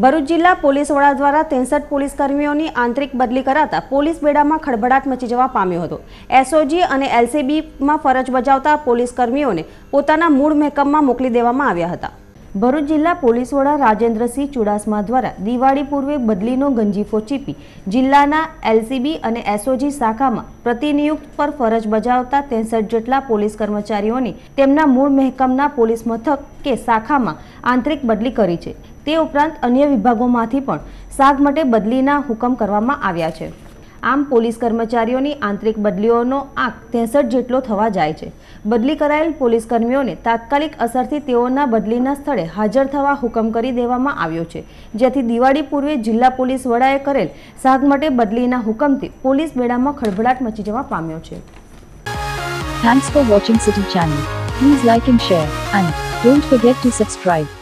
ભરૂચ જિલ્લા પોલીસ વડા દ્વારા ત્રેસઠ પોલીસ કર્મીઓની આંતરિક બદલી કરાતા પોલીસ બેડામાં ખળભળાટ મચી જવા પામ્યો હતો એસઓજી અને એલસીબીમાં ફરજ બજાવતા પોલીસ કર્મીઓને પોતાના મૂળ મહેકમમાં મોકલી દેવામાં આવ્યા હતા ભરૂચ જિલ્લા પોલીસ વડા રાજેન્દ્રસિંહ ચુડાસમા દ્વારા દિવાળી પૂર્વે બદલીનો ગંજીફો ચીપી જિલ્લાના એલસીબી અને એસઓજી શાખામાં પ્રતિનિયુક્ત પર ફરજ બજાવતા ત્રેસઠ જેટલા પોલીસ કર્મચારીઓની તેમના મૂળ મહેકમના પોલીસ મથક કે શાખામાં આંતરિક બદલી કરી છે તે ઉપરાંત અન્ય વિભાગોમાંથી પણ શાક માટે બદલીના હુકમ કરવામાં આવ્યા છે આમ પોલીસ કર્મચારીઓની આંતરિક બદલીઓનો આંક ત્રેસઠ જેટલો થવા જાય છે બદલી કરાયેલ પોલીસ કર્મીઓને તાત્કાલિક અસરથી તેઓના બદલીના સ્થળે હાજર થવા હુકમ કરી દેવામાં આવ્યો છે જેથી દિવાળી પૂર્વે જિલ્લા પોલીસ વડાએ કરેલ શાક માટે બદલીના હુકમથી પોલીસ બેડામાં ખળભળાટ મચી જવા પામ્યો છે thanks for watching city channel please like and share and don't forget to subscribe